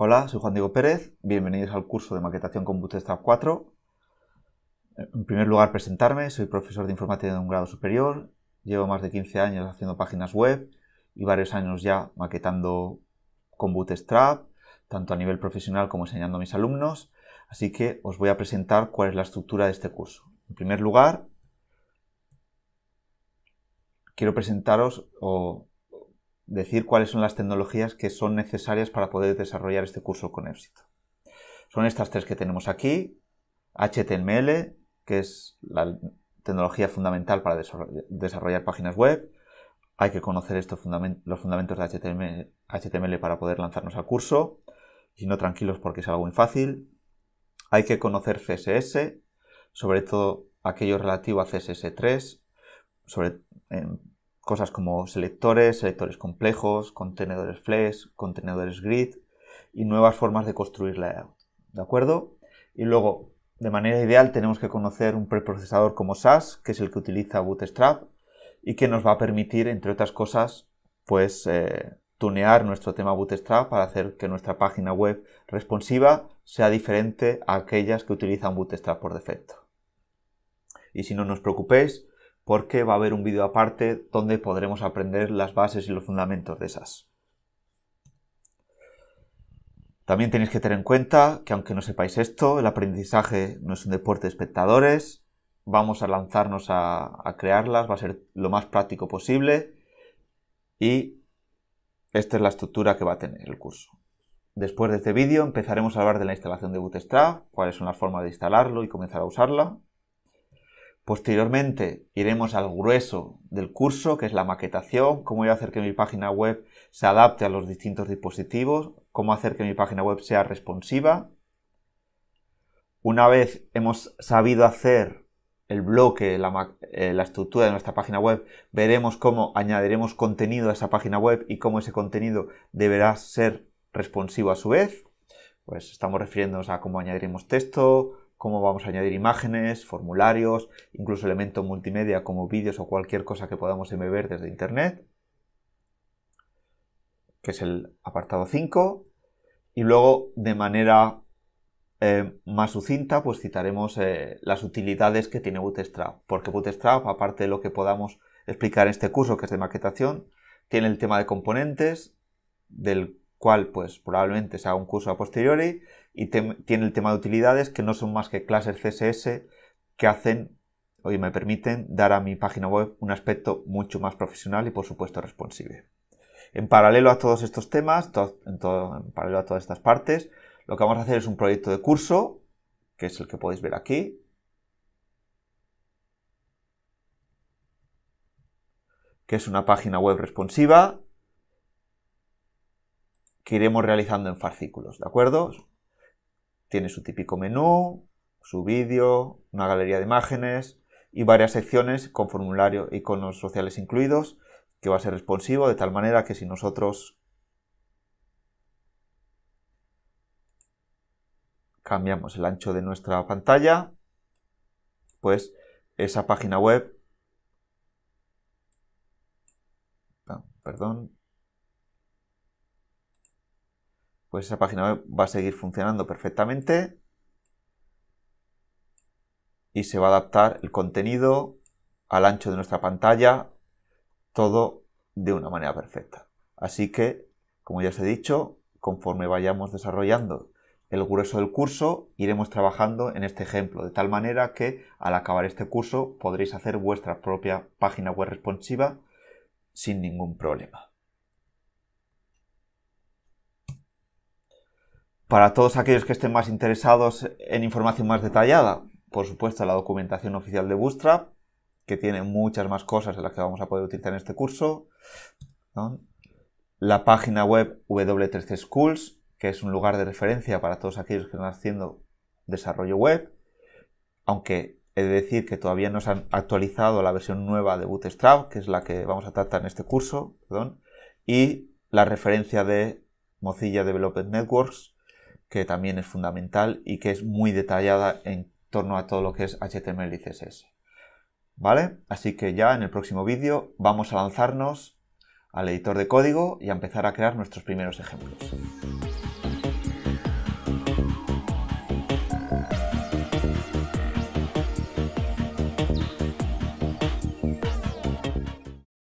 Hola, soy Juan Diego Pérez, bienvenidos al curso de maquetación con Bootstrap 4. En primer lugar, presentarme, soy profesor de informática de un grado superior, llevo más de 15 años haciendo páginas web y varios años ya maquetando con Bootstrap, tanto a nivel profesional como enseñando a mis alumnos, así que os voy a presentar cuál es la estructura de este curso. En primer lugar, quiero presentaros o decir cuáles son las tecnologías que son necesarias para poder desarrollar este curso con éxito. Son estas tres que tenemos aquí, HTML, que es la tecnología fundamental para desarrollar páginas web. Hay que conocer estos los fundamentos de HTML, para poder lanzarnos al curso. Y no tranquilos porque es algo muy fácil. Hay que conocer CSS, sobre todo aquello relativo a CSS3, sobre, cosas como selectores, selectores complejos, contenedores flash, contenedores grid y nuevas formas de construir layout. ¿De acuerdo? Y luego, de manera ideal, tenemos que conocer un preprocesador como SAS, que es el que utiliza Bootstrap y que nos va a permitir, entre otras cosas, pues eh, tunear nuestro tema Bootstrap para hacer que nuestra página web responsiva sea diferente a aquellas que utilizan Bootstrap por defecto. Y si no, nos os preocupéis, porque va a haber un vídeo aparte donde podremos aprender las bases y los fundamentos de esas. También tenéis que tener en cuenta que aunque no sepáis esto, el aprendizaje no es un deporte de espectadores. Vamos a lanzarnos a, crearlas, va a ser lo más práctico posible. Y esta es la estructura que va a tener el curso. Después de este vídeo empezaremos a hablar de la instalación de Bootstrap, cuáles son las formas de instalarlo y comenzar a usarla. Posteriormente iremos al grueso del curso, que es la maquetación, cómo voy a hacer que mi página web se adapte a los distintos dispositivos, cómo hacer que mi página web sea responsiva. Una vez hemos sabido hacer el bloque, la, eh, estructura de nuestra página web, veremos cómo añadiremos contenido a esa página web y cómo ese contenido deberá ser responsivo a su vez. Pues estamos refiriéndonos a cómo añadiremos texto, cómo vamos a añadir imágenes, formularios, incluso elementos multimedia como vídeos o cualquier cosa que podamos embeber desde Internet, que es el apartado 5. Y luego, de manera eh, más sucinta, pues citaremos eh, las utilidades que tiene Bootstrap, porque Bootstrap, aparte de lo que podamos explicar en este curso, que es de maquetación, tiene el tema de componentes, del cual pues probablemente sea un curso a posteriori, y tiene el tema de utilidades que no son más que clases CSS que hacen o me permiten dar a mi página web un aspecto mucho más profesional y por supuesto responsive. En paralelo a todos estos temas, en, paralelo a todas estas partes, lo que vamos a hacer es un proyecto de curso, que es el que podéis ver aquí, que es una página web responsiva que iremos realizando en farcículos, ¿de acuerdo? Tiene su típico menú, su vídeo, una galería de imágenes y varias secciones con formulario, y iconos sociales incluidos, que va a ser responsivo de tal manera que si nosotros cambiamos el ancho de nuestra pantalla, pues esa página web, perdón, pues esa página web va a seguir funcionando perfectamente y se va a adaptar el contenido al ancho de nuestra pantalla, todo de una manera perfecta. Así que, como ya os he dicho, conforme vayamos desarrollando el grueso del curso, iremos trabajando en este ejemplo, de tal manera que al acabar este curso podréis hacer vuestra propia página web responsiva sin ningún problema. Para todos aquellos que estén más interesados en información más detallada, por supuesto la documentación oficial de Bootstrap, que tiene muchas más cosas en las que vamos a poder utilizar en este curso. La página web w 3 Schools, que es un lugar de referencia para todos aquellos que están haciendo desarrollo web, aunque he de decir que todavía no se han actualizado la versión nueva de Bootstrap, que es la que vamos a tratar en este curso, y la referencia de Mozilla Development Networks, que también es fundamental y que es muy detallada en torno a todo lo que es HTML y CSS. ¿Vale? Así que ya en el próximo vídeo vamos a lanzarnos al editor de código y a empezar a crear nuestros primeros ejemplos.